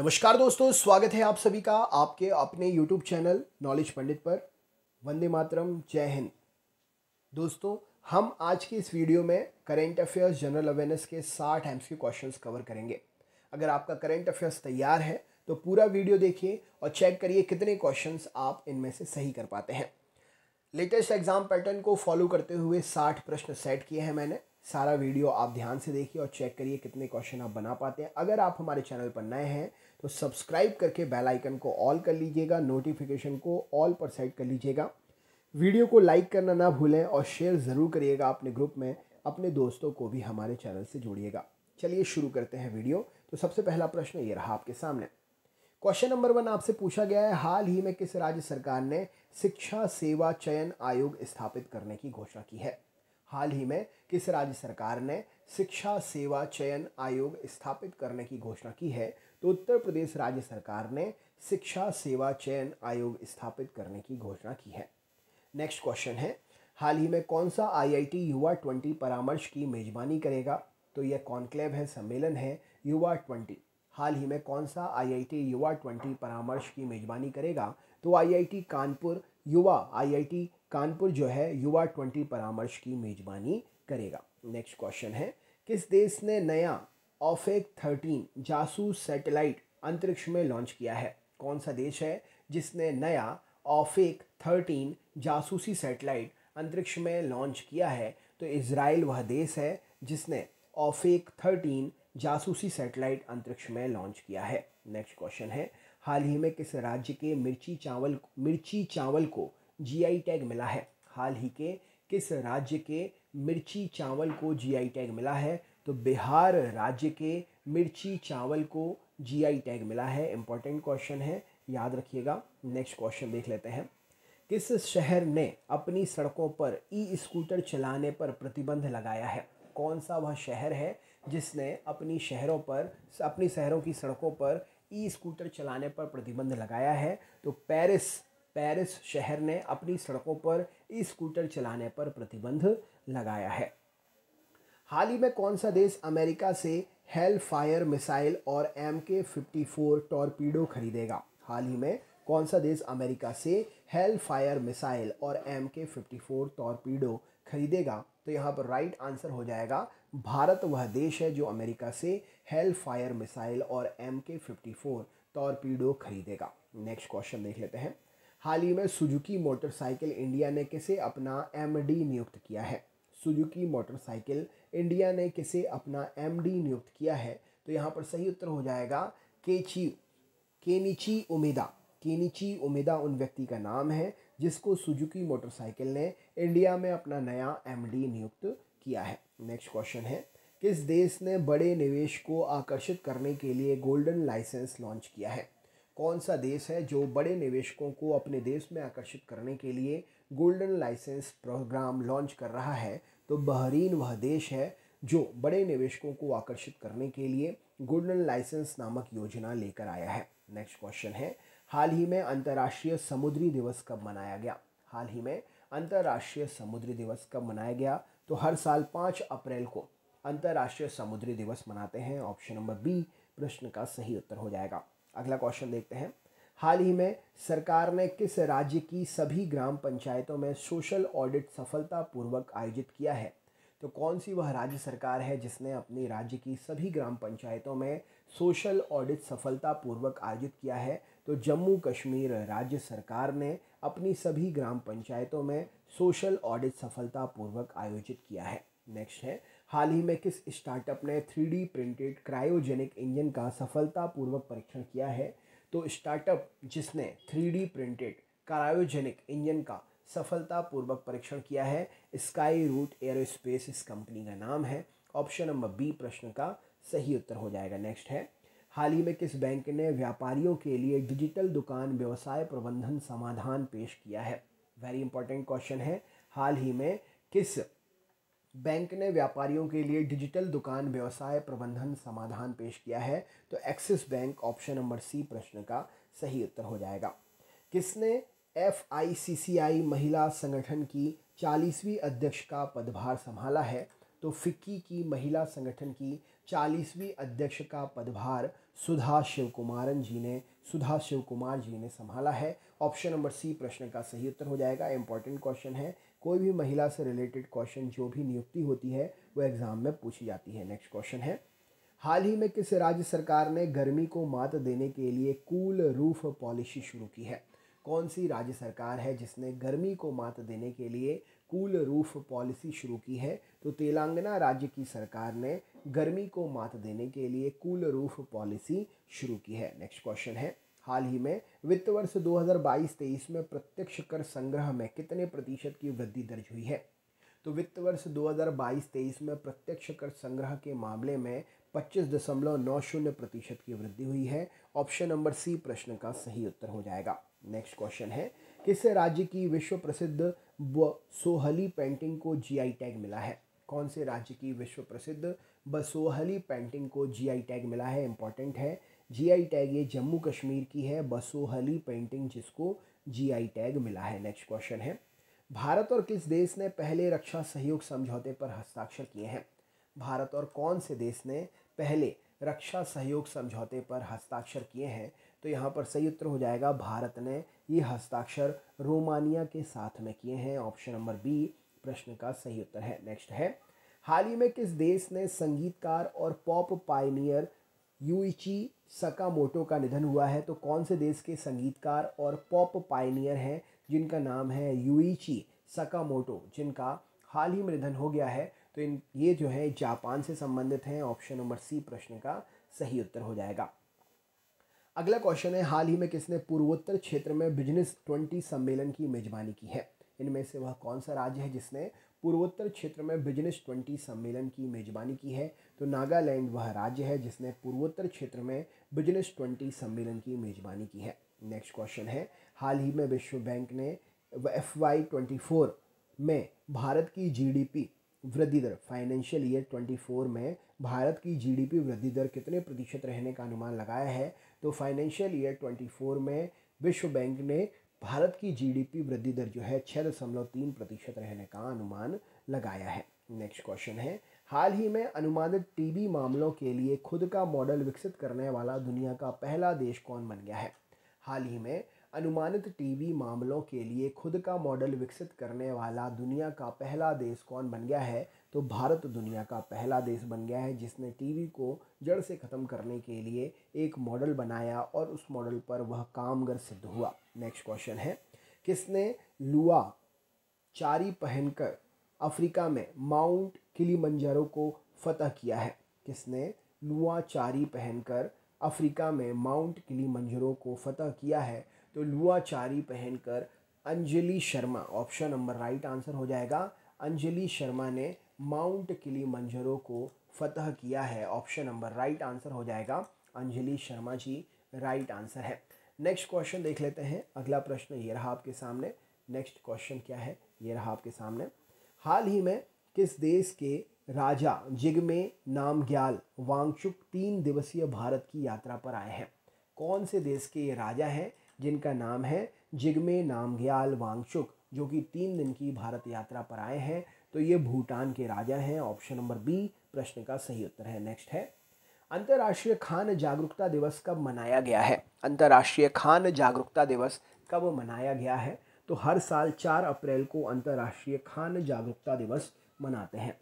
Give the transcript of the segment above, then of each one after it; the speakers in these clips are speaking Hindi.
नमस्कार दोस्तों स्वागत है आप सभी का आपके अपने YouTube चैनल नॉलेज पंडित पर वंदे मातरम जय हिंद दोस्तों हम आज की इस वीडियो में करेंट अफेयर्स जनरल अवेयरनेस के साठ एम्स के क्वेश्चंस कवर करेंगे अगर आपका करेंट अफेयर्स तैयार है तो पूरा वीडियो देखिए और चेक करिए कितने क्वेश्चंस आप इनमें से सही कर पाते हैं लेटेस्ट एग्जाम पैटर्न को फॉलो करते हुए साठ प्रश्न सेट किए हैं मैंने सारा वीडियो आप ध्यान से देखिए और चेक करिए कितने क्वेश्चन आप बना पाते हैं अगर आप हमारे चैनल पर नए हैं तो सब्सक्राइब करके बेल आइकन को ऑल कर लीजिएगा नोटिफिकेशन को ऑल पर सेट कर लीजिएगा वीडियो को लाइक करना ना भूलें और शेयर ज़रूर करिएगा अपने ग्रुप में अपने दोस्तों को भी हमारे चैनल से जोड़िएगा चलिए शुरू करते हैं वीडियो तो सबसे पहला प्रश्न ये रहा आपके सामने क्वेश्चन नंबर वन आपसे पूछा गया है हाल ही में किस राज्य सरकार ने शिक्षा सेवा चयन आयोग स्थापित करने की घोषणा की है हाल ही में किस राज्य सरकार ने शिक्षा सेवा चयन आयोग स्थापित करने की घोषणा की है तो उत्तर प्रदेश राज्य सरकार ने शिक्षा सेवा चयन आयोग स्थापित करने की घोषणा की है नेक्स्ट क्वेश्चन है हाल ही में कौन सा आईआईटी युवा ट्वेंटी परामर्श की मेजबानी करेगा तो यह कॉन्क्लेव है सम्मेलन है युवा ट्वेंटी हाल ही में कौन सा आईआईटी युवा ट्वेंटी परामर्श की मेजबानी करेगा तो आईआईटी कानपुर युवा आईआईटी कानपुर जो है युवा ट्वेंटी परामर्श की मेजबानी करेगा नेक्स्ट क्वेश्चन है किस देश ने नया ऑफेक थर्टीन जासूस सैटेलाइट अंतरिक्ष में लॉन्च किया है कौन सा देश है जिसने नया ऑफेक थर्टीन जासूसी सैटेलाइट अंतरिक्ष में लॉन्च किया है तो इसराइल वह देश है जिसने ऑफेक थर्टीन जासूसी सैटेलाइट अंतरिक्ष में लॉन्च किया है नेक्स्ट क्वेश्चन है हाल ही में किस राज्य के मिर्ची चावल मिर्ची चावल को जीआई टैग मिला है हाल ही के किस राज्य के मिर्ची चावल को जीआई टैग मिला है तो बिहार राज्य के मिर्ची चावल को जीआई टैग मिला है इम्पॉर्टेंट क्वेश्चन है याद रखिएगा नेक्स्ट क्वेश्चन देख लेते हैं किस शहर ने अपनी सड़कों पर ई स्कूटर चलाने पर प्रतिबंध लगाया है कौन सा वह शहर है जिसने अपनी शहरों पर अपनी शहरों की सड़कों पर ई स्कूटर चलाने पर प्रतिबंध लगाया है तो पेरिस पेरिस शहर ने अपनी सड़कों पर ई स्कूटर चलाने पर प्रतिबंध लगाया है हाल ही में कौन सा देश अमेरिका से हेल फायर मिसाइल और M K fifty four torpedo खरीदेगा हाल ही में कौन सा देश अमेरिका से हेल फायर मिसाइल और M K fifty four torpedo खरीदेगा तो यहाँ पर राइट आंसर हो जाएगा भारत वह देश है जो अमेरिका से हेल फायर मिसाइल और M K fifty four torpedo खरीदेगा नेक्स्ट क्वेश्चन देख लेते हैं हाल ही में सुजुकी मोटरसाइकिल इंडिया ने किसे अपना एम नियुक्त किया है सुजुकी मोटरसाइकिल इंडिया ने किसे अपना एमडी नियुक्त किया है तो यहाँ पर सही उत्तर हो जाएगा केची केनिची उमेदा केनिची उमेदा उन व्यक्ति का नाम है जिसको सुजुकी मोटरसाइकिल ने इंडिया में अपना नया एम नियुक्त किया है नेक्स्ट क्वेश्चन है किस देश ने बड़े निवेश को आकर्षित करने के लिए गोल्डन लाइसेंस लॉन्च किया है कौन सा देश है जो बड़े निवेशकों को अपने देश में आकर्षित करने के लिए गोल्डन लाइसेंस प्रोग्राम लॉन्च कर रहा है तो बहरीन वह देश है जो बड़े निवेशकों को आकर्षित करने के लिए गोल्डन लाइसेंस नामक योजना लेकर आया है नेक्स्ट क्वेश्चन है हाल ही में अंतर्राष्ट्रीय समुद्री दिवस कब मनाया गया हाल ही में अंतर्राष्ट्रीय समुद्री दिवस कब मनाया गया तो हर साल पाँच अप्रैल को अंतर्राष्ट्रीय समुद्री दिवस मनाते हैं ऑप्शन नंबर बी प्रश्न का सही उत्तर हो जाएगा अगला क्वेश्चन देखते हैं हाल ही में सरकार ने किस राज्य की सभी ग्राम पंचायतों में सोशल ऑडिट सफलतापूर्वक आयोजित किया है तो कौन सी वह राज्य सरकार है जिसने अपनी राज्य की सभी ग्राम पंचायतों में सोशल ऑडिट सफलतापूर्वक आयोजित किया है तो जम्मू कश्मीर राज्य सरकार ने अपनी सभी ग्राम पंचायतों में सोशल ऑडिट सफलतापूर्वक आयोजित किया है नेक्स्ट है हाल ही में किस स्टार्टअप ने थ्री प्रिंटेड क्रायोजेनिक इंजन का सफलतापूर्वक परीक्षण किया है तो स्टार्टअप जिसने थ्री प्रिंटेड क्रायोजेनिक इंजन का सफलतापूर्वक परीक्षण किया है स्काई रूट एरोस्पेस इस कंपनी का नाम है ऑप्शन नंबर बी प्रश्न का सही उत्तर हो जाएगा नेक्स्ट है हाल ही में किस बैंक ने व्यापारियों के लिए डिजिटल दुकान व्यवसाय प्रबंधन समाधान पेश किया है वेरी इंपॉर्टेंट क्वेश्चन है हाल ही में किस बैंक ने व्यापारियों के लिए डिजिटल दुकान व्यवसाय प्रबंधन समाधान पेश किया है तो Axis Bank option number C प्रश्न का सही उत्तर हो जाएगा किसने एफ महिला संगठन की चालीसवीं अध्यक्ष का पदभार संभाला है तो फिक्की की महिला संगठन की चालीसवीं अध्यक्ष का पदभार सुधा शिव कुमारन जी ने सुधा शिव कुमार जी ने संभाला है ऑप्शन नंबर सी प्रश्न का सही उत्तर हो जाएगा इंपॉर्टेंट क्वेश्चन है कोई भी महिला से रिलेटेड क्वेश्चन जो भी नियुक्ति होती है वो एग्ज़ाम में पूछी जाती है नेक्स्ट क्वेश्चन है हाल ही में किस राज्य सरकार ने गर्मी को मात देने के लिए कूल रूफ पॉलिसी शुरू की है कौन सी राज्य सरकार है जिसने गर्मी को मात देने के लिए कूल रूफ पॉलिसी शुरू की है तो तेलंगाना राज्य की सरकार ने गर्मी को मात देने के लिए कूल रूफ पॉलिसी शुरू की है नेक्स्ट क्वेश्चन है हाल ही में वित्त वर्ष 2022-23 में प्रत्यक्ष कर संग्रह में कितने प्रतिशत की वृद्धि दर्ज हुई है तो वित्त वर्ष 2022-23 में प्रत्यक्ष कर संग्रह के मामले में पच्चीस दशमलव नौ शून्य प्रतिशत की वृद्धि हुई है ऑप्शन नंबर सी प्रश्न का सही उत्तर हो जाएगा नेक्स्ट क्वेश्चन है किस राज्य की विश्व प्रसिद्ध सोहली पेंटिंग को जीआई टैग मिला है कौन से राज्य की विश्व प्रसिद्ध बसोहली पेंटिंग को जीआई टैग मिला है इंपॉर्टेंट है जीआई टैग ये जम्मू कश्मीर की है बसोहली पेंटिंग जिसको जीआई टैग मिला है नेक्स्ट क्वेश्चन है भारत और किस देश ने पहले रक्षा सहयोग समझौते पर हस्ताक्षर किए हैं भारत और कौन से देश ने पहले रक्षा सहयोग समझौते पर हस्ताक्षर किए हैं तो यहाँ पर सही उत्तर हो जाएगा भारत ने ये हस्ताक्षर रोमानिया के साथ में किए हैं ऑप्शन नंबर बी प्रश्न का सही उत्तर है नेक्स्ट है हाल ही में किस देश ने संगीतकार और पॉप पाइनियर यूइची सकामोटो का निधन हुआ है तो कौन से देश के संगीतकार और पॉप पाइनियर हैं जिनका नाम है सका सकामोटो जिनका हाल ही में निधन हो गया है तो इन ये जो है जापान से संबंधित हैं ऑप्शन नंबर सी प्रश्न का सही उत्तर हो जाएगा अगला क्वेश्चन है हाल ही में किसने पूर्वोत्तर क्षेत्र में बिजनेस ट्वेंटी सम्मेलन की मेजबानी की है इनमें से वह कौन सा राज्य है जिसने पूर्वोत्तर क्षेत्र में बिजनेस ट्वेंटी सम्मेलन की मेजबानी की है तो नागालैंड वह राज्य है जिसने पूर्वोत्तर क्षेत्र में बिजनेस ट्वेंटी सम्मेलन की मेजबानी की है नेक्स्ट क्वेश्चन है हाल ही में विश्व बैंक ने एफ वाई ट्वेंटी फोर में भारत की जीडीपी वृद्धि दर फाइनेंशियल ईयर ट्वेंटी फोर में भारत की जीडीपी वृद्धि दर कितने प्रतिशत रहने का अनुमान लगाया है तो फाइनेंशियल ईयर ट्वेंटी फोर में विश्व बैंक ने भारत की जीडीपी वृद्धि दर जो है छः दशमलव तीन प्रतिशत रहने का अनुमान लगाया है नेक्स्ट क्वेश्चन है हाल ही में अनुमानित टीबी मामलों के लिए खुद का मॉडल विकसित करने वाला दुनिया का पहला देश कौन बन गया है हाल ही में अनुमानित टीबी मामलों के लिए खुद का मॉडल विकसित करने वाला दुनिया का पहला देश कौन बन गया है तो भारत दुनिया का पहला देश बन गया है जिसने टीवी को जड़ से ख़त्म करने के लिए एक मॉडल बनाया और उस मॉडल पर वह कामगर सिद्ध हुआ नेक्स्ट क्वेश्चन है किसने लुआ चारी पहनकर अफ्रीका में माउंट किलीमंजारो को फतह किया है किसने लुआ चारी पहनकर अफ्रीका में माउंट किलीमंजारो को फतह किया है तो लुआ चारी पहनकर Anjali Sharma option number right answer हो जाएगा अंजलि शर्मा ने माउंट किली मंजरो को फतह किया है ऑप्शन नंबर राइट आंसर हो जाएगा अंजलि शर्मा जी राइट आंसर है नेक्स्ट क्वेश्चन देख लेते हैं अगला प्रश्न ये रहा आपके सामने नेक्स्ट क्वेश्चन क्या है ये रहा आपके सामने हाल ही में किस देश के राजा जिगमे नामग्याल वांगचुक तीन दिवसीय भारत की यात्रा पर आए हैं कौन से देश के ये राजा हैं जिनका नाम है जिगमे नामग्याल वांगचुक जो कि तीन दिन की भारत यात्रा पर आए हैं तो ये भूटान के राजा हैं ऑप्शन नंबर बी प्रश्न का सही उत्तर है नेक्स्ट है अंतर्राष्ट्रीय खान जागरूकता दिवस कब मनाया गया है अंतर्राष्ट्रीय खान जागरूकता दिवस कब मनाया गया है तो हर साल चार अप्रैल को अंतर्राष्ट्रीय खान जागरूकता दिवस मनाते हैं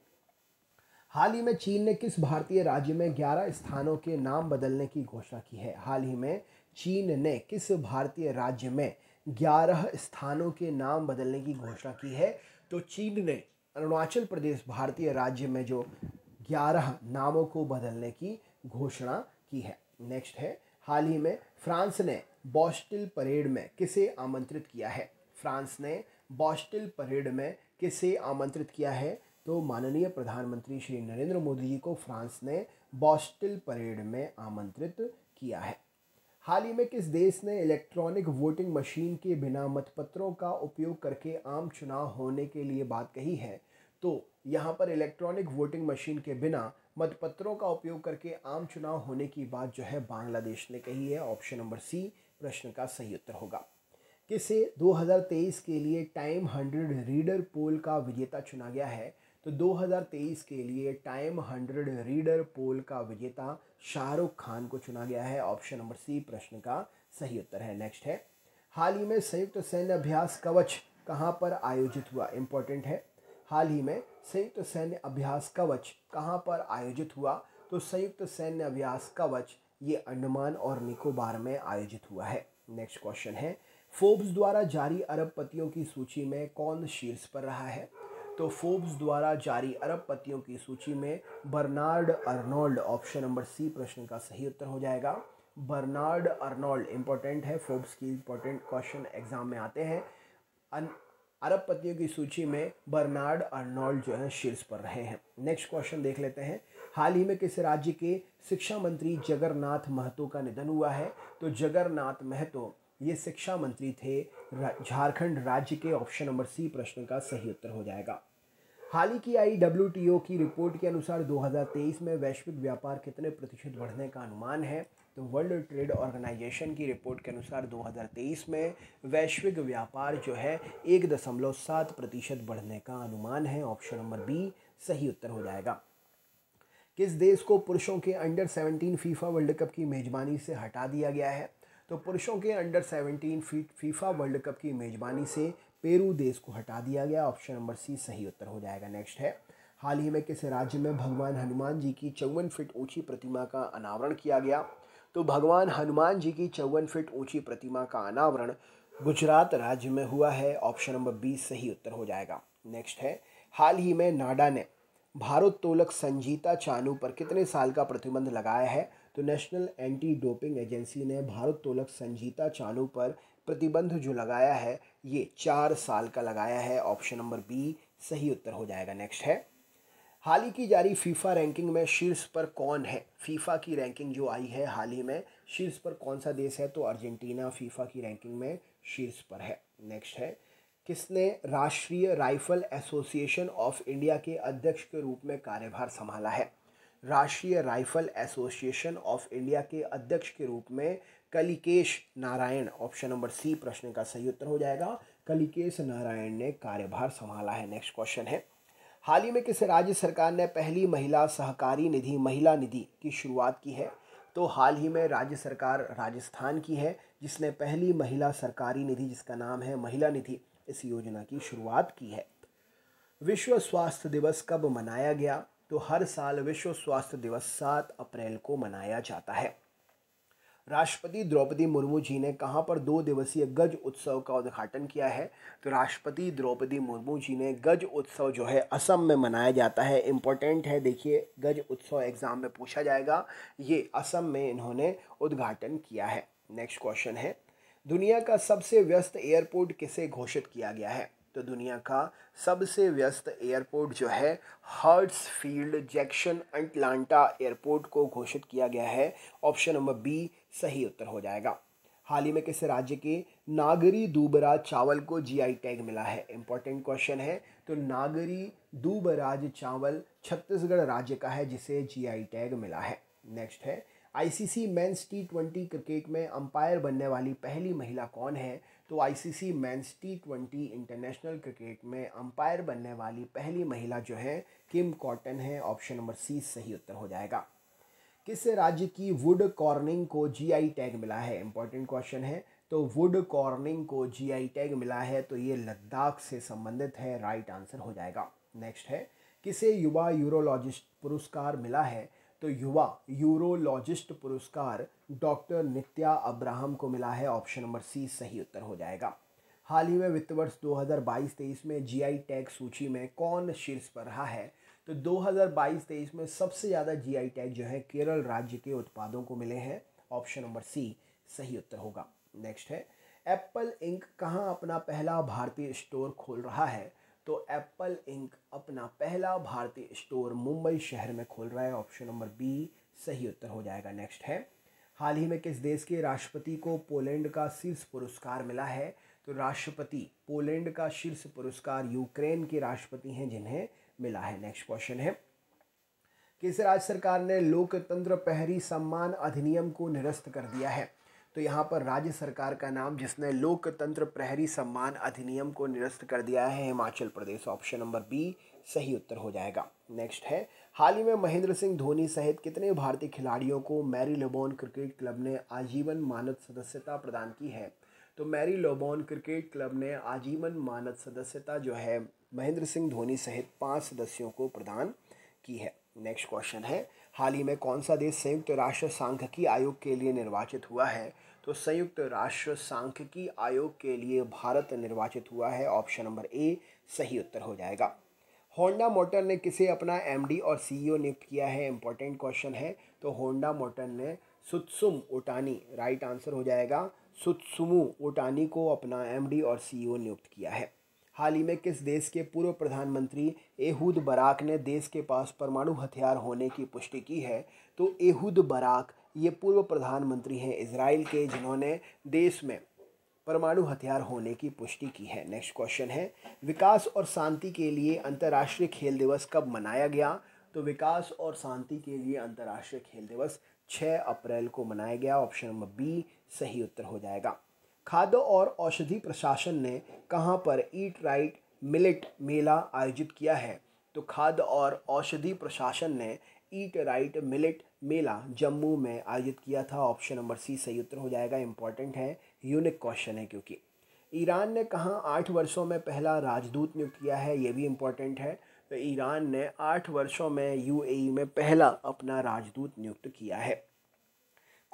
हाल ही में चीन ने किस भारतीय राज्य में ग्यारह स्थानों के नाम बदलने की घोषणा की है हाल ही में चीन ने किस भारतीय राज्य में ग्यारह स्थानों के नाम बदलने की घोषणा की है तो चीन ने अरुणाचल प्रदेश भारतीय राज्य में जो ग्यारह नामों को बदलने की घोषणा की है नेक्स्ट है हाल ही में फ्रांस ने बॉस्टिल परेड में किसे आमंत्रित किया है फ्रांस ने बॉस्टिल परेड में किसे आमंत्रित किया है तो माननीय प्रधानमंत्री श्री नरेंद्र मोदी जी को फ्रांस ने बॉस्टिल परेड में आमंत्रित किया है हाल ही में किस देश ने इलेक्ट्रॉनिक वोटिंग मशीन के बिना मतपत्रों का उपयोग करके आम चुनाव होने के लिए बात कही है तो यहाँ पर इलेक्ट्रॉनिक वोटिंग मशीन के बिना मतपत्रों का उपयोग करके आम चुनाव होने की बात जो है बांग्लादेश ने कही है ऑप्शन नंबर सी प्रश्न का सही उत्तर होगा किसे 2023 के लिए टाइम हंड्रेड रीडर पोल का विजेता चुना गया है तो 2023 के लिए टाइम हंड्रेड रीडर पोल का विजेता शाहरुख खान को चुना गया है ऑप्शन नंबर सी प्रश्न का सही उत्तर है नेक्स्ट है हाल ही में संयुक्त सैन्य अभ्यास कवच कहाँ पर आयोजित हुआ इम्पोर्टेंट है हाल ही में संयुक्त सैन्य अभ्यास कवच कहाँ पर आयोजित हुआ तो संयुक्त सैन्य अभ्यास कवच ये अंडमान और निकोबार में आयोजित हुआ है नेक्स्ट क्वेश्चन है फोर्ब्स द्वारा जारी अरबपतियों की सूची में कौन शीर्ष पर रहा है तो फोर्ब्स द्वारा जारी अरब पतियों की सूची में Bernard Arnault option number C प्रश्न का सही उत्तर हो जाएगा बर्नार्ड अर्नोल्ड इंपॉर्टेंट है फोर्ब्स की इंपॉर्टेंट क्वेश्चन एग्जाम में आते हैं अरब पतियों की सूची में बर्नार्ड अर्नोल्ड जो है शीर्ष पर रहे हैं नेक्स्ट क्वेश्चन देख लेते हैं हाल ही में किस राज्य के शिक्षा मंत्री जगरनाथ महतो का निधन हुआ है तो जगरनाथ महतो ये शिक्षा मंत्री थे झारखंड राज्य के ऑप्शन नंबर सी प्रश्न का सही उत्तर हो जाएगा हाल ही की आई डब्ल्यू की रिपोर्ट के अनुसार 2023 में वैश्विक व्यापार कितने प्रतिशत बढ़ने का अनुमान है तो वर्ल्ड ट्रेड ऑर्गेनाइजेशन की रिपोर्ट के अनुसार 2023 में वैश्विक व्यापार जो है एक दशमलव सात प्रतिशत बढ़ने का अनुमान है ऑप्शन नंबर बी सही उत्तर हो जाएगा किस देश को पुरुषों के under seventeen FIFA World Cup की मेज़बानी से हटा दिया गया है तो पुरुषों के under seventeen feet FIFA World Cup की मेज़बानी से पेरू देश को हटा दिया गया ऑप्शन नंबर सी सही उत्तर हो जाएगा नेक्स्ट है हाल ही में किस राज्य में भगवान हनुमान जी की चौवन फिट ऊंची प्रतिमा का अनावरण किया गया तो भगवान हनुमान जी की चौवन फिट ऊंची प्रतिमा का अनावरण गुजरात राज्य में हुआ है ऑप्शन नंबर बी सही उत्तर हो जाएगा नेक्स्ट है हाल ही में नाडा ने भारोत्तोलक संजीता चानू पर कितने साल का प्रतिबंध लगाया है तो नेशनल एंटी डोपिंग एजेंसी ने भारत तोलक संजीता चानू पर प्रतिबंध जो लगाया है ये चार साल का लगाया है ऑप्शन नंबर बी सही उत्तर हो जाएगा नेक्स्ट है हाल ही की जारी फीफा रैंकिंग में शीर्ष पर कौन है फीफा की रैंकिंग जो आई है हाल ही में शीर्ष पर कौन सा देश है तो अर्जेंटीना फीफा की रैंकिंग में शीर्ष पर है नेक्स्ट है किसने राष्ट्रीय राइफल एसोसिएशन ऑफ इंडिया के अध्यक्ष के रूप में कार्यभार संभाला है राष्ट्रीय राइफल एसोसिएशन ऑफ इंडिया के अध्यक्ष के रूप में Kalikesh Narayan option number C प्रश्न का सही उत्तर हो जाएगा कलिकेश नारायण ने कार्यभार संभाला है नेक्स्ट क्वेश्चन है हाल ही में किस राज्य सरकार ने पहली महिला सहकारी निधि महिला निधि की शुरुआत की है तो हाल ही में राज्य सरकार राजस्थान की है जिसने पहली महिला सरकारी निधि जिसका नाम है महिला निधि इस योजना की शुरुआत की है विश्व स्वास्थ्य दिवस कब मनाया गया तो हर साल विश्व स्वास्थ्य दिवस सात अप्रैल को मनाया जाता है राष्ट्रपति द्रौपदी मुर्मू जी ने कहाँ पर दो दिवसीय गज उत्सव का उद्घाटन किया है तो राष्ट्रपति द्रौपदी मुर्मू जी ने गज उत्सव जो है असम में मनाया जाता है इम्पोर्टेंट है देखिए गज उत्सव एग्ज़ाम में पूछा जाएगा ये असम में इन्होंने उद्घाटन किया है नेक्स्ट क्वेश्चन है दुनिया का सबसे व्यस्त एयरपोर्ट किसे घोषित किया गया है तो दुनिया का सबसे व्यस्त एयरपोर्ट जो है Hartsfield Jackson Atlanta airport को घोषित किया गया है ऑप्शन नंबर बी सही उत्तर हो जाएगा हाल ही में किस राज्य के नागरी दूबराज चावल को जीआई टैग मिला है इंपॉर्टेंट क्वेश्चन है तो नागरी दूबराज चावल छत्तीसगढ़ राज्य का है जिसे जीआई टैग मिला है नेक्स्ट है ICC men's T twenty cricket में अंपायर बनने वाली पहली महिला कौन है तो ICC men's T twenty international cricket में अंपायर बनने वाली पहली महिला जो है किम कॉटन है ऑप्शन नंबर सी सही उत्तर हो जाएगा किस राज्य की वुड कॉर्निंग को जीआई टैग मिला है इंपॉर्टेंट क्वेश्चन है तो वुड कॉर्निंग को जीआई टैग मिला है तो ये लद्दाख से संबंधित है राइट आंसर हो जाएगा नेक्स्ट है किसे युवा यूरोलॉजिस्ट पुरस्कार मिला है तो युवा यूरोलॉजिस्ट पुरस्कार डॉक्टर नित्या अब्राहम को मिला है ऑप्शन नंबर सी सही उत्तर हो जाएगा हाल ही में वित्त वर्ष 2022-23 में जीआई टैग सूची में कौन शीर्ष पर रहा है तो 2022-23 में सबसे ज़्यादा जीआई टैग जो है केरल राज्य के उत्पादों को मिले हैं ऑप्शन नंबर सी सही उत्तर होगा नेक्स्ट है एप्पल इंक कहाँ अपना पहला भारतीय स्टोर खोल रहा है तो एप्पल इंक अपना पहला भारतीय स्टोर मुंबई शहर में खोल रहा है ऑप्शन नंबर बी सही उत्तर हो जाएगा नेक्स्ट है हाल ही में किस देश के राष्ट्रपति को पोलैंड का शीर्ष पुरस्कार मिला है तो राष्ट्रपति पोलैंड का शीर्ष पुरस्कार यूक्रेन के राष्ट्रपति हैं जिन्हें मिला है नेक्स्ट क्वेश्चन है किस राज्य सरकार ने लोकतंत्र पहरी सम्मान अधिनियम को निरस्त कर दिया है तो यहाँ पर राज्य सरकार का नाम जिसने लोकतंत्र प्रहरी सम्मान अधिनियम को निरस्त कर दिया है Himachal Pradesh option number B सही उत्तर हो जाएगा नेक्स्ट है हाल ही में महेंद्र सिंह धोनी सहित कितने भारतीय खिलाड़ियों को मैरी लोबोन क्रिकेट क्लब ने आजीवन मानद सदस्यता प्रदान की है तो मैरी लोबोन क्रिकेट क्लब ने आजीवन मानद सदस्यता जो है महेंद्र सिंह धोनी सहित पाँच सदस्यों को प्रदान की है नेक्स्ट क्वेश्चन है हाल ही में कौन सा देश संयुक्त राष्ट्र सांख्यिकी की आयोग के लिए निर्वाचित हुआ है तो संयुक्त राष्ट्र सांख्यिकी आयोग के लिए भारत निर्वाचित हुआ है ऑप्शन नंबर ए सही उत्तर हो जाएगा होंडा मोटर ने किसे अपना एमडी और सीईओ e नियुक्त किया है इंपॉर्टेंट क्वेश्चन है तो होंडा मोटर ने सुत्सुम ओटानी राइट आंसर हो जाएगा सुत्सुमु ओटानी को अपना एमडी और सीईओ e नियुक्त किया है हाल ही में किस देश के पूर्व प्रधानमंत्री एहूद बराक ने देश के पास परमाणु हथियार होने की पुष्टि की है तो एहूद बराक ये पूर्व प्रधानमंत्री हैं इसराइल के जिन्होंने देश में परमाणु हथियार होने की पुष्टि की है नेक्स्ट क्वेश्चन है विकास और शांति के लिए अंतर्राष्ट्रीय खेल दिवस कब मनाया गया तो विकास और शांति के लिए अंतर्राष्ट्रीय खेल दिवस 6 अप्रैल को मनाया गया ऑप्शन नंबर बी सही उत्तर हो जाएगा खाद्य और औषधि प्रशासन ने कहाँ पर ईट राइट मिलेट मेला आयोजित किया है तो खाद्य और औषधि प्रशासन ने ईट राइट मिलिट मेला जम्मू में आयोजित किया था ऑप्शन नंबर सी सही उत्तर हो जाएगा इंपॉर्टेंट है यूनिक क्वेश्चन है क्योंकि ईरान ने कहाँ आठ वर्षों में पहला राजदूत नियुक्त किया है ये भी इम्पोर्टेंट है तो ईरान ने आठ वर्षों में यूएई e में पहला अपना राजदूत नियुक्त किया है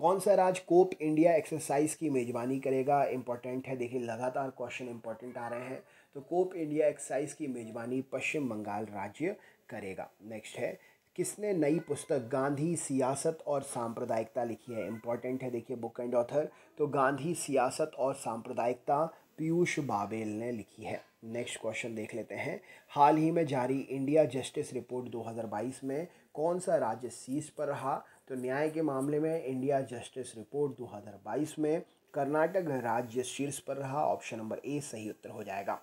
कौन सा राज कोप इंडिया एक्सरसाइज की मेज़बानी करेगा इंपॉर्टेंट है देखिए लगातार क्वेश्चन इंपॉर्टेंट आ रहे हैं तो कोप इंडिया एक्सरसाइज की मेज़बानी पश्चिम बंगाल राज्य करेगा नेक्स्ट है किसने नई पुस्तक गांधी सियासत और सांप्रदायिकता लिखी है इंपॉर्टेंट है देखिए बुक एंड ऑथर तो गांधी सियासत और सांप्रदायिकता पीयूष बाबेल ने लिखी है नेक्स्ट क्वेश्चन देख लेते हैं हाल ही में जारी इंडिया जस्टिस रिपोर्ट 2022 में कौन सा राज्य सीज पर रहा तो न्याय के मामले में इंडिया जस्टिस रिपोर्ट 2022 में कर्नाटक राज्य शीर्ष पर रहा ऑप्शन नंबर ए सही उत्तर हो जाएगा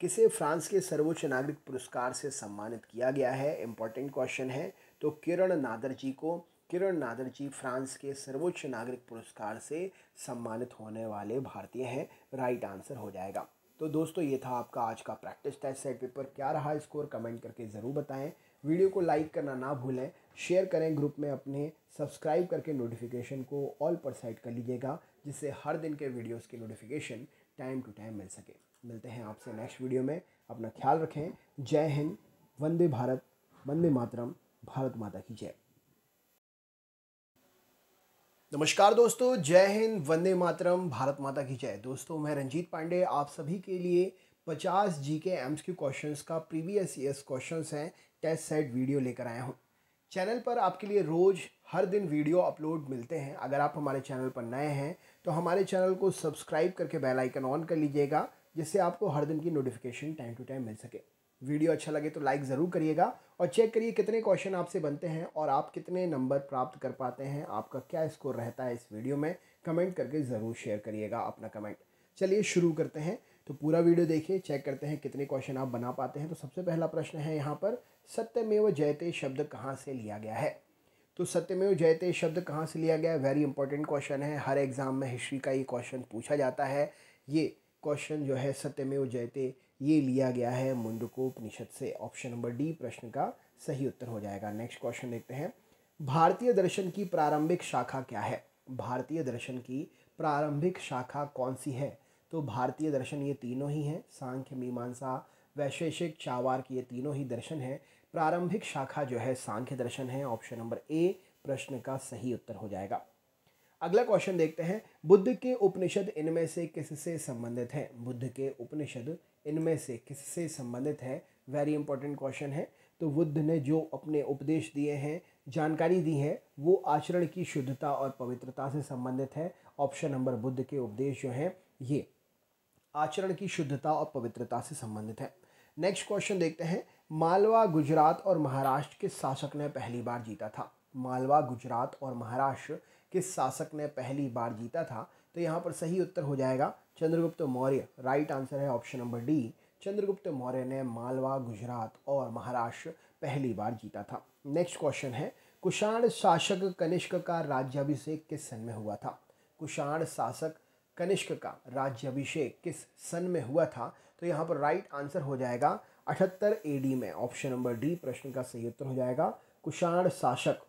किसे फ्रांस के सर्वोच्च नागरिक पुरस्कार से सम्मानित किया गया है इम्पॉर्टेंट क्वेश्चन है तो किरण नादर जी को किरण नादर जी फ्रांस के सर्वोच्च नागरिक पुरस्कार से सम्मानित होने वाले भारतीय हैं राइट आंसर हो जाएगा तो दोस्तों ये था आपका आज का प्रैक्टिस टेस्ट सेट पेपर क्या रहा स्कोर कमेंट करके ज़रूर बताएं वीडियो को लाइक करना ना भूलें शेयर करें ग्रुप में अपने सब्सक्राइब करके नोटिफिकेशन को ऑल पर सेट कर लीजिएगा जिससे हर दिन के वीडियोस की नोटिफिकेशन टाइम टू टाइम मिल सके मिलते हैं आपसे नेक्स्ट वीडियो में अपना ख्याल रखें जय हिंद वंदे भारत वंदे मातरम भारत माता की जय नमस्कार दोस्तों जय हिंद वंदे मातरम भारत माता की जय दोस्तों मैं रंजीत पांडे आप सभी के लिए 50 जी के एम्स के क्वेश्चन का प्रीवियस ईयर्स क्वेश्चन हैं टेस्ट सेट वीडियो लेकर आया हूँ चैनल पर आपके लिए रोज़ हर दिन वीडियो अपलोड मिलते हैं अगर आप हमारे चैनल पर नए हैं तो हमारे चैनल को सब्सक्राइब करके बेल आइकन ऑन कर लीजिएगा जिससे आपको हर दिन की नोटिफिकेशन टाइम टू टाइम मिल सके वीडियो अच्छा लगे तो लाइक ज़रूर करिएगा और चेक करिए कितने क्वेश्चन आपसे बनते हैं और आप कितने नंबर प्राप्त कर पाते हैं आपका क्या स्कोर रहता है इस वीडियो में कमेंट करके ज़रूर शेयर करिएगा अपना कमेंट चलिए शुरू करते हैं तो पूरा वीडियो देखिए चेक करते हैं कितने क्वेश्चन आप बना पाते हैं तो सबसे पहला प्रश्न है यहाँ पर सत्यमेव जयते शब्द कहाँ से लिया गया है तो सत्यमेव जयते शब्द कहाँ से लिया गया है वेरी इंपॉर्टेंट क्वेश्चन है हर एग्ज़ाम में हिस्ट्री का ये क्वेश्चन पूछा जाता है ये क्वेश्चन जो है सत्यमेव जयते ये लिया गया है मुंडकोपनिषद से ऑप्शन नंबर डी प्रश्न का सही उत्तर हो जाएगा नेक्स्ट क्वेश्चन देखते हैं भारतीय दर्शन की प्रारंभिक शाखा क्या है भारतीय दर्शन की प्रारंभिक शाखा कौन सी है तो भारतीय दर्शन ये तीनों ही हैं सांख्य मीमांसा वैशेषिक चावार की ये तीनों ही दर्शन हैं प्रारंभिक शाखा जो है सांख्य दर्शन है ऑप्शन नंबर ए प्रश्न का सही उत्तर हो जाएगा अगला क्वेश्चन देखते हैं बुद्ध के उपनिषद इनमें से किससे संबंधित है बुद्ध के उपनिषद इनमें से किससे संबंधित है वेरी इंपॉर्टेंट क्वेश्चन है तो बुद्ध ने जो अपने उपदेश दिए हैं जानकारी दी है वो आचरण की शुद्धता और पवित्रता से संबंधित है ऑप्शन नंबर बुद्ध के उपदेश जो हैं ये आचरण की शुद्धता और पवित्रता से संबंधित है नेक्स्ट क्वेश्चन देखते हैं मालवा गुजरात और महाराष्ट्र के शासक ने पहली बार जीता था मालवा गुजरात और महाराष्ट्र किस शासक ने पहली बार जीता था तो यहाँ पर सही उत्तर हो जाएगा चंद्रगुप्त मौर्य राइट आंसर है option number D Chandragupta Maurya ने मालवा गुजरात और महाराष्ट्र पहली बार जीता था नेक्स्ट क्वेश्चन है कुषाण शासक कनिष्क का राज्याभिषेक किस सन में हुआ था कुषाण शासक कनिष्क का राज्याभिषेक किस सन में हुआ था तो यहाँ पर राइट आंसर हो जाएगा अठहत्तर एडी में ऑप्शन नंबर डी प्रश्न का सही उत्तर हो जाएगा कुषाण शासक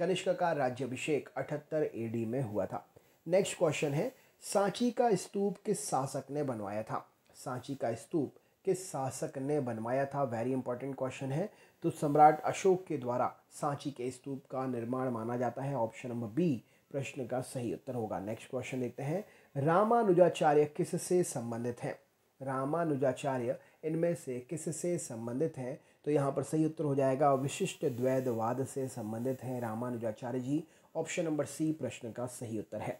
कनिष्क का राज्यभिषेक अठहत्तर एडी में हुआ था नेक्स्ट क्वेश्चन है सांची का स्तूप किस शासक ने बनवाया था सांची का स्तूप किस शासक ने बनवाया था वेरी इंपॉर्टेंट क्वेश्चन है तो सम्राट अशोक के द्वारा सांची के स्तूप का निर्माण माना जाता है ऑप्शन नंबर बी प्रश्न का सही उत्तर होगा नेक्स्ट क्वेश्चन देखते हैं रामानुजाचार्य किससे संबंधित हैं रामानुजाचार्य इनमें से किससे संबंधित हैं तो यहाँ पर सही उत्तर हो जाएगा विशिष्ट द्वैतवाद से संबंधित हैं Ramanujacharya ji option number C प्रश्न का सही उत्तर है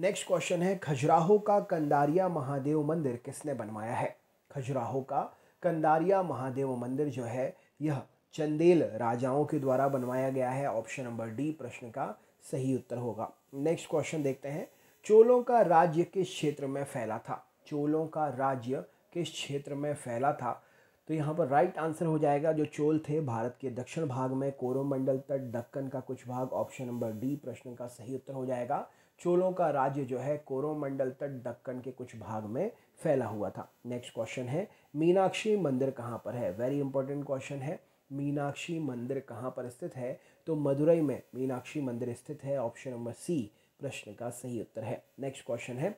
नेक्स्ट क्वेश्चन है खजुराहो का कंदारिया महादेव मंदिर किसने बनवाया है खजुराहो का कंदारिया महादेव मंदिर जो है यह चंदेल राजाओं के द्वारा बनवाया गया है ऑप्शन नंबर डी प्रश्न का सही उत्तर होगा नेक्स्ट क्वेश्चन देखते हैं चोलों का राज्य किस क्षेत्र में फैला था चोलों का राज्य किस क्षेत्र में फैला था तो यहाँ पर राइट आंसर हो जाएगा जो चोल थे भारत के दक्षिण भाग में कोरोमंडल तट दक्कन का कुछ भाग ऑप्शन नंबर डी प्रश्न का सही उत्तर हो जाएगा चोलों का राज्य जो है कोरोमंडल तट दक्कन के कुछ भाग में फैला हुआ था नेक्स्ट क्वेश्चन है मीनाक्षी मंदिर कहाँ पर है वेरी इंपॉर्टेंट क्वेश्चन है मीनाक्षी मंदिर कहाँ पर स्थित है तो मदुरई में मीनाक्षी मंदिर स्थित है ऑप्शन नंबर सी प्रश्न का सही उत्तर है नेक्स्ट क्वेश्चन है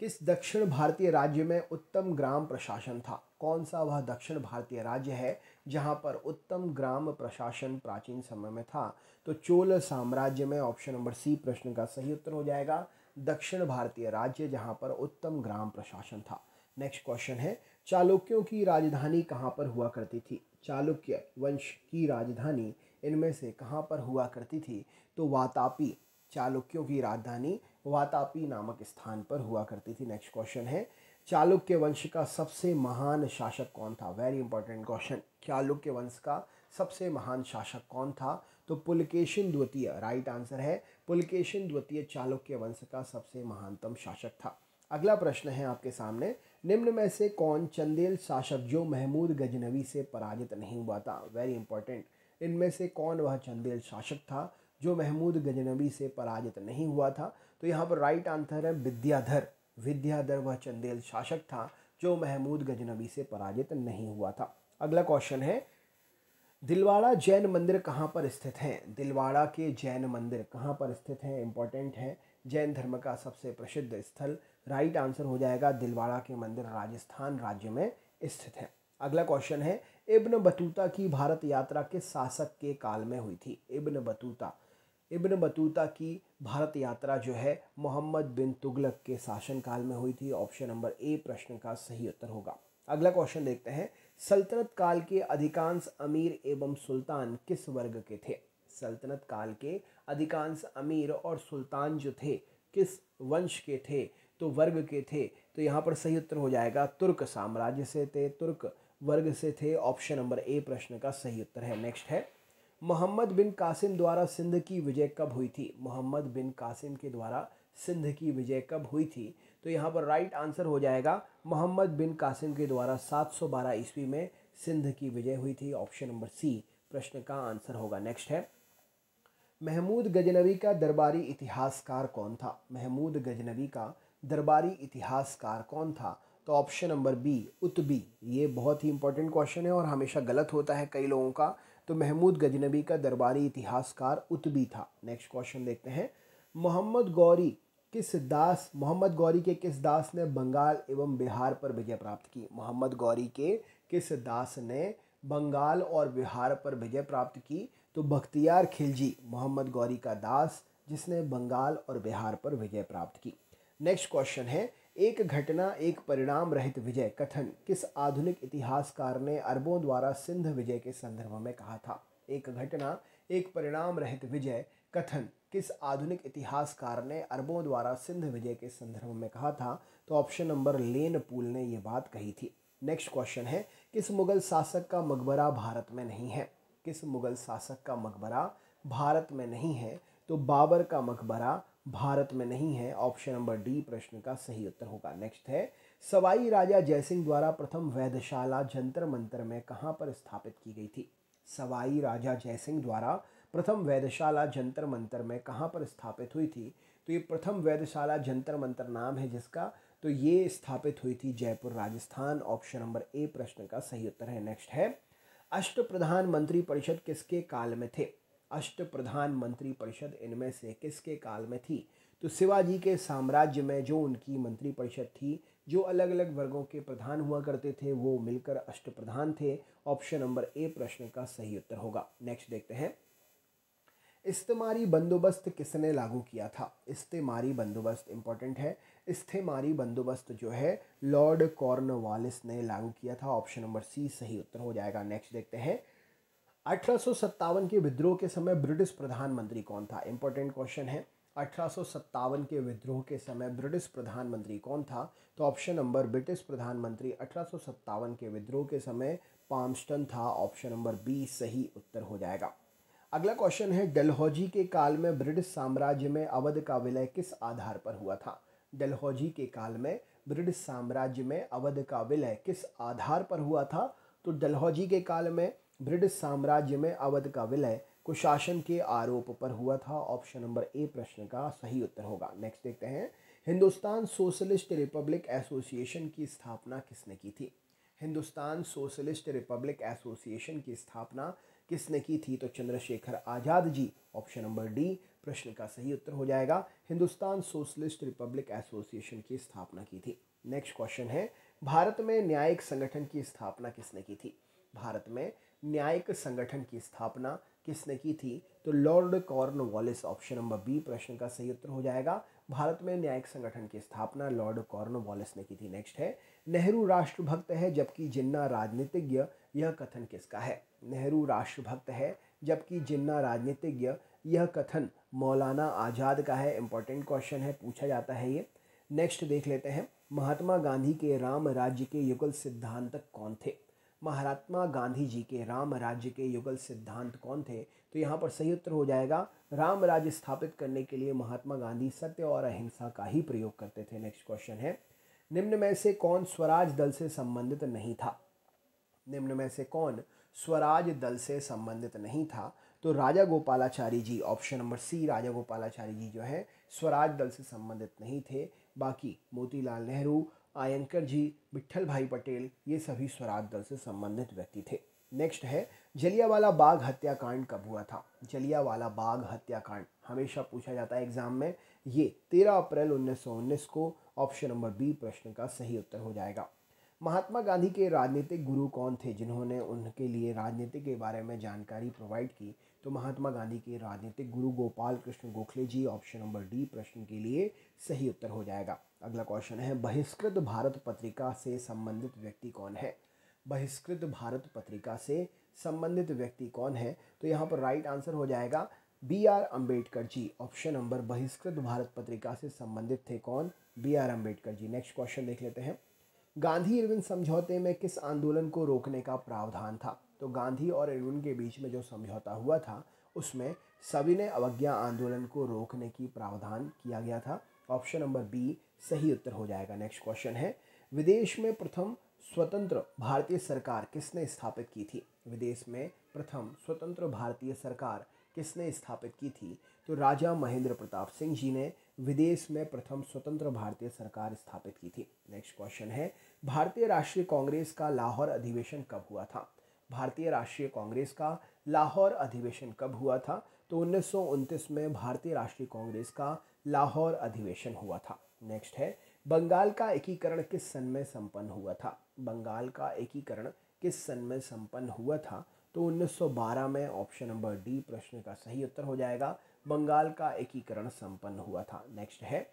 किस दक्षिण भारतीय राज्य में उत्तम ग्राम प्रशासन था कौन सा वह दक्षिण भारतीय राज्य है जहाँ पर उत्तम ग्राम प्रशासन प्राचीन समय में था तो चोल साम्राज्य में ऑप्शन नंबर सी प्रश्न का सही उत्तर हो जाएगा दक्षिण भारतीय राज्य जहाँ पर उत्तम ग्राम प्रशासन था नेक्स्ट क्वेश्चन है चालुक्यों की राजधानी कहाँ पर हुआ करती थी चालुक्य वंश की राजधानी इनमें से कहाँ पर हुआ करती थी तो वातापी चालुक्यों की राजधानी वातापी नामक स्थान पर हुआ करती थी नेक्स्ट क्वेश्चन है चालुक्य वंश का सबसे महान शासक कौन था वेरी इंपॉर्टेंट क्वेश्चन चालुक्य वंश का सबसे महान शासक कौन था तो पुलकेशन द्वितीय राइट आंसर है पुलकेशन द्वितीय चालुक्य वंश का सबसे महानतम शासक था अगला प्रश्न है आपके सामने निम्न में से कौन चंदेल शासक जो महमूद गजनवी से पराजित नहीं हुआ था वेरी इंपॉर्टेंट इनमें से कौन वह चंदेल शासक था जो महमूद गजनवी से पराजित नहीं हुआ था तो यहाँ पर राइट आंसर है विद्याधर विद्याधर वह चंदेल शासक था जो महमूद गजनबी से पराजित नहीं हुआ था अगला क्वेश्चन है दिलवाड़ा जैन मंदिर कहाँ पर स्थित है दिलवाड़ा के जैन मंदिर कहाँ पर स्थित है इम्पॉर्टेंट है जैन धर्म का सबसे प्रसिद्ध स्थल राइट आंसर हो जाएगा दिलवाड़ा के मंदिर राजस्थान राज्य में स्थित है अगला क्वेश्चन है इब्न बतूता की भारत यात्रा किस शासक के काल में हुई थी इब्न बतूता इब्न बतूता की भारत यात्रा जो है मोहम्मद बिन तुगलक के शासनकाल में हुई थी ऑप्शन नंबर ए प्रश्न का सही उत्तर होगा अगला क्वेश्चन देखते हैं सल्तनत काल के अधिकांश अमीर एवं सुल्तान किस वर्ग के थे सल्तनत काल के अधिकांश अमीर और सुल्तान जो थे किस वंश के थे तो वर्ग के थे तो यहाँ पर सही उत्तर हो जाएगा तुर्क साम्राज्य से थे तुर्क वर्ग से थे ऑप्शन नंबर ए प्रश्न का सही उत्तर है नेक्स्ट है मोहम्मद बिन कासिम द्वारा सिंध की विजय कब हुई थी मोहम्मद बिन कासिम के द्वारा सिंध की विजय कब हुई थी तो यहाँ पर राइट आंसर हो जाएगा मोहम्मद बिन कासिम के द्वारा 712 ईस्वी में सिंध की विजय हुई थी ऑप्शन नंबर सी प्रश्न का आंसर होगा नेक्स्ट है महमूद गजनवी का दरबारी इतिहासकार कौन था महमूद गजनवी का दरबारी इतिहासकार कौन था तो ऑप्शन नंबर बी उतबी ये बहुत ही इंपॉर्टेंट क्वेश्चन है और हमेशा गलत होता है कई लोगों का तो महमूद गजनबी का दरबारी इतिहासकार उतबी था नेक्स्ट क्वेश्चन देखते हैं मोहम्मद गौरी किस दास मोहम्मद गौरी के किस दास ने बंगाल एवं बिहार पर विजय प्राप्त की मोहम्मद गौरी के किस दास ने बंगाल और बिहार पर विजय प्राप्त की तो बख्तियार खिलजी मोहम्मद गौरी का दास जिसने बंगाल और बिहार पर विजय प्राप्त की नेक्स्ट क्वेश्चन है एक घटना एक परिणाम रहित विजय कथन किस आधुनिक इतिहासकार ने अरबों द्वारा सिंध विजय के संदर्भ में कहा था एक घटना एक परिणाम रहित विजय कथन किस आधुनिक इतिहासकार ने अरबों द्वारा सिंध विजय के संदर्भ में कहा था तो ऑप्शन नंबर लेन पूल ने यह बात कही थी नेक्स्ट क्वेश्चन है किस मुगल शासक का मकबरा भारत में नहीं है किस मुगल शासक का मकबरा भारत में नहीं है तो बाबर का मकबरा भारत में नहीं है ऑप्शन नंबर डी प्रश्न का सही उत्तर होगा नेक्स्ट है सवाई राजा जयसिंह द्वारा प्रथम वैधशाला जंतर मंतर में कहाँ पर स्थापित की गई थी सवाई राजा जयसिंह द्वारा प्रथम वैधशाला जंतर मंतर में कहाँ पर स्थापित हुई थी तो ये प्रथम वैधशाला जंतर मंतर नाम है जिसका तो ये स्थापित हुई थी Jaipur Rajasthan option number A प्रश्न का सही उत्तर है नेक्स्ट है अष्ट प्रधानमंत्री परिषद किसके काल में थे अष्ट प्रधान मंत्री परिषद इनमें से किसके काल में थी तो शिवाजी के साम्राज्य में जो उनकी मंत्री परिषद थी जो अलग अलग वर्गों के प्रधान हुआ करते थे वो मिलकर अष्ट प्रधान थे ऑप्शन नंबर ए प्रश्न का सही उत्तर होगा नेक्स्ट देखते हैं इस्तेमारी बंदोबस्त किसने लागू किया था इस्तेमारी बंदोबस्त इंपॉर्टेंट है इस्तेमारी बंदोबस्त जो है लॉर्ड कॉर्नवालिस ने लागू किया था ऑप्शन नंबर सी सही उत्तर हो जाएगा नेक्स्ट देखते हैं अठारह के विद्रोह के समय ब्रिटिश प्रधानमंत्री कौन था इंपॉर्टेंट क्वेश्चन है अठारह के विद्रोह के समय ब्रिटिश प्रधानमंत्री कौन था तो ऑप्शन नंबर ब्रिटिश प्रधानमंत्री अठारह के विद्रोह के समय पाम्स्टन था ऑप्शन नंबर बी सही उत्तर हो जाएगा अगला क्वेश्चन है डलहौजी के काल में ब्रिटिश साम्राज्य में अवध का विलय किस आधार पर हुआ था डलहौजी के काल में ब्रिटिश साम्राज्य में अवध का विलय किस आधार पर हुआ था तो डलहौजी के काल में ब्रिटिश साम्राज्य में अवध का विलय कुशासन के आरोप पर हुआ था ऑप्शन नंबर ए प्रश्न का सही उत्तर होगा नेक्स्ट देखते हैं हिंदुस्तान सोशलिस्ट रिपब्लिक एसोसिएशन की स्थापना किसने की थी हिंदुस्तान सोशलिस्ट रिपब्लिक एसोसिएशन की स्थापना किसने की थी तो Chandrashekhar Azad ji option number D प्रश्न का सही उत्तर हो जाएगा हिंदुस्तान सोशलिस्ट रिपब्लिक एसोसिएशन की स्थापना की थी नेक्स्ट क्वेश्चन है भारत में न्यायिक संगठन की स्थापना किसने की थी भारत में न्यायिक संगठन की स्थापना किसने की थी तो Lord Cornwallis option number B प्रश्न का सही उत्तर हो जाएगा भारत में न्यायिक संगठन की स्थापना लॉर्ड कॉर्न वॉलिस ने की थी नेक्स्ट है नेहरू राष्ट्रभक्त है जबकि जिन्ना राजनीतिज्ञ यह कथन किसका है नेहरू राष्ट्रभक्त है जबकि जिन्ना राजनीतिज्ञ यह कथन मौलाना आज़ाद का है इंपॉर्टेंट क्वेश्चन है पूछा जाता है ये नेक्स्ट देख लेते हैं महात्मा गांधी के राम राज्य के युगल सिद्धांतक कौन थे महात्मा गांधी जी के राम राज्य के युगल सिद्धांत कौन थे तो यहाँ पर सही उत्तर हो जाएगा राम राज्य स्थापित करने के लिए महात्मा गांधी सत्य और अहिंसा का ही प्रयोग करते थे नेक्स्ट क्वेश्चन है निम्न में से कौन स्वराज दल से संबंधित नहीं था निम्न में से कौन स्वराज दल से संबंधित नहीं था तो Raja Gopalachari ji option number C Raja Gopalachari ji जो है स्वराज दल से संबंधित नहीं थे बाकी मोतीलाल नेहरू आयंकर जी विट्ठल भाई पटेल ये सभी स्वराज दल से संबंधित व्यक्ति थे नेक्स्ट है जलियावाला बाग हत्याकांड कब हुआ था जलियावाला बाग हत्याकांड हमेशा पूछा जाता है एग्जाम में ये 13 अप्रैल उन्नीस को ऑप्शन नंबर बी प्रश्न का सही उत्तर हो जाएगा महात्मा गांधी के राजनीतिक गुरु कौन थे जिन्होंने उनके लिए राजनीति के बारे में जानकारी प्रोवाइड की तो महात्मा गांधी के राजनीतिक गुरु Gopal Krishna Gokhale ji option number D प्रश्न के लिए सही उत्तर हो जाएगा अगला क्वेश्चन है बहिष्कृत भारत पत्रिका से संबंधित व्यक्ति कौन है बहिष्कृत भारत पत्रिका से संबंधित व्यक्ति कौन है तो यहाँ पर राइट आंसर हो जाएगा B R Ambedkar ji option number Bahishkrit Bharat पत्रिका से संबंधित थे कौन B R Ambedkar ji next question देख लेते हैं गांधी इरविन समझौते में किस आंदोलन को रोकने का प्रावधान था तो गांधी और इरविन के बीच में जो समझौता हुआ था उसमें सविनय अवज्ञा आंदोलन को रोकने की प्रावधान किया गया था ऑप्शन नंबर बी सही उत्तर हो जाएगा नेक्स्ट क्वेश्चन है विदेश में प्रथम स्वतंत्र भारतीय सरकार किसने स्थापित की थी विदेश में प्रथम स्वतंत्र भारतीय सरकार किसने स्थापित की थी तो राजा महेंद्र प्रताप सिंह जी ने विदेश में प्रथम स्वतंत्र भारतीय सरकार स्थापित की थी नेक्स्ट क्वेश्चन है भारतीय राष्ट्रीय कांग्रेस का लाहौर अधिवेशन कब हुआ था भारतीय राष्ट्रीय कांग्रेस का लाहौर अधिवेशन कब हुआ था तो उन्नीस में भारतीय राष्ट्रीय कांग्रेस का लाहौर अधिवेशन हुआ था नेक्स्ट है बंगाल का एकीकरण किस सन में संपन्न हुआ था बंगाल का एकीकरण किस सन में संपन्न हुआ था तो 1912 में ऑप्शन नंबर डी प्रश्न का सही उत्तर हो जाएगा बंगाल का एकीकरण संपन्न हुआ था नेक्स्ट है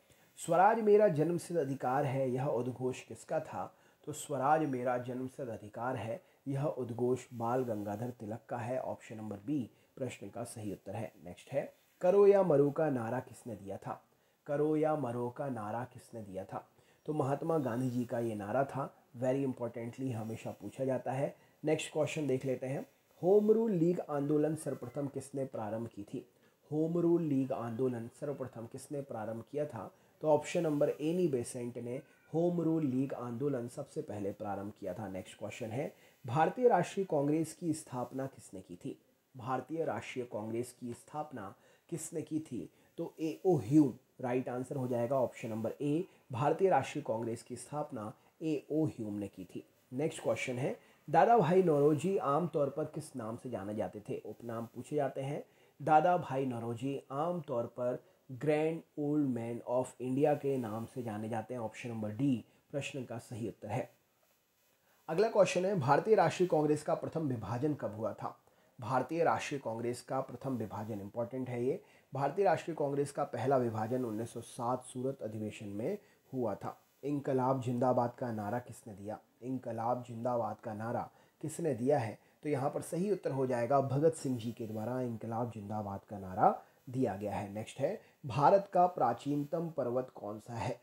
स्वराज मेरा जन्मसिद्ध अधिकार है यह उद्घोष किसका था तो स्वराज मेरा जन्मसिद्ध अधिकार है यह उद्घोष बाल गंगाधर तिलक का है ऑप्शन नंबर बी प्रश्न का सही उत्तर है नेक्स्ट है करो या मरो का नारा किसने दिया था करो या मरो का नारा किसने दिया था तो महात्मा गांधी जी का ये नारा था वेरी इंपॉर्टेंटली हमेशा पूछा जाता है नेक्स्ट क्वेश्चन देख लेते हैं होम रूल लीग आंदोलन सर्वप्रथम किसने प्रारंभ की थी होम रूल लीग आंदोलन सर्वप्रथम किसने प्रारंभ किया था तो ऑप्शन नंबर एनी बेसेंट ने होम रूल लीग आंदोलन सबसे पहले प्रारंभ किया था नेक्स्ट क्वेश्चन है भारतीय राष्ट्रीय कांग्रेस की स्थापना किसने की थी भारतीय राष्ट्रीय कांग्रेस की स्थापना किसने की थी तो A O Hume right answer हो जाएगा ऑप्शन नंबर ए भारतीय राष्ट्रीय कांग्रेस की स्थापना ए ओ ह्यूम ने की थी नेक्स्ट क्वेश्चन है दादा भाई नौरोजी आमतौर पर किस नाम से जाने जाते थे उपनाम पूछे जाते हैं दादा भाई नौरोजी आमतौर पर grand old man of India के नाम से जाने जाते हैं ऑप्शन नंबर डी प्रश्न का सही उत्तर है अगला क्वेश्चन है भारतीय राष्ट्रीय कांग्रेस का प्रथम विभाजन कब हुआ था भारतीय राष्ट्रीय कांग्रेस का प्रथम विभाजन इंपॉर्टेंट है ये भारतीय राष्ट्रीय कांग्रेस का पहला विभाजन 1907 सूरत अधिवेशन में हुआ था इनकलाब जिंदाबाद का नारा किसने दिया इंकलाब जिंदाबाद का नारा किसने दिया है तो यहाँ पर सही उत्तर हो जाएगा भगत सिंह जी के द्वारा इंकलाब जिंदाबाद का नारा दिया गया है नेक्स्ट है भारत का प्राचीनतम पर्वत कौन सा है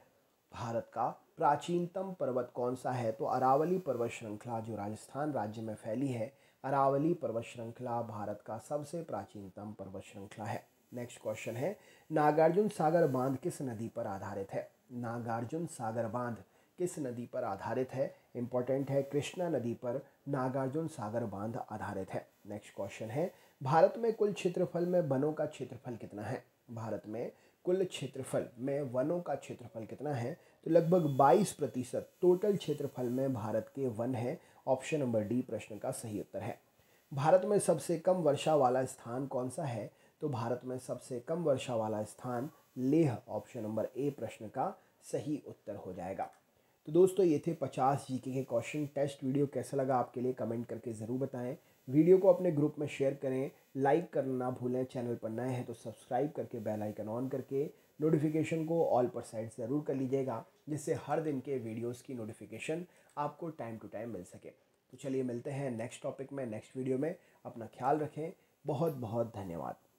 भारत का प्राचीनतम पर्वत कौन सा है तो अरावली पर्वत श्रृंखला जो राजस्थान राज्य में फैली है अरावली पर्वत श्रृंखला भारत का सबसे प्राचीनतम पर्वत श्रृंखला है नेक्स्ट क्वेश्चन है नागार्जुन सागर बांध किस नदी पर आधारित है नागार्जुन सागर बांध किस नदी पर आधारित है इंपॉर्टेंट है कृष्णा नदी पर नागार्जुन सागर बांध आधारित है नेक्स्ट क्वेश्चन है भारत में कुल क्षेत्रफल में वनों का क्षेत्रफल कितना है भारत में कुल क्षेत्रफल में वनों का क्षेत्रफल कितना है तो लगभग 22 प्रतिशत टोटल क्षेत्रफल में भारत के वन है ऑप्शन नंबर डी प्रश्न का सही उत्तर है भारत में सबसे कम वर्षा वाला स्थान कौन सा है तो भारत में सबसे कम वर्षा वाला स्थान लेह ऑप्शन नंबर ए प्रश्न का सही उत्तर हो जाएगा तो दोस्तों ये थे पचास जीके के क्वेश्चन टेस्ट वीडियो कैसा लगा आपके लिए कमेंट करके ज़रूर बताएं वीडियो को अपने ग्रुप में शेयर करें लाइक करना ना भूलें चैनल पर नए हैं तो सब्सक्राइब करके बेल आइकन ऑन करके नोटिफिकेशन को ऑल पर सेट ज़रूर कर लीजिएगा जिससे हर दिन के वीडियोस की नोटिफिकेशन आपको टाइम टू टाइम मिल सके तो चलिए मिलते हैं नेक्स्ट टॉपिक में नेक्स्ट वीडियो में अपना ख्याल रखें बहुत बहुत धन्यवाद